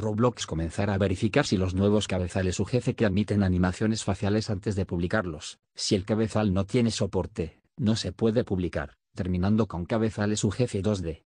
Roblox comenzará a verificar si los nuevos cabezales su que admiten animaciones faciales antes de publicarlos. Si el cabezal no tiene soporte, no se puede publicar, terminando con cabezales su 2D.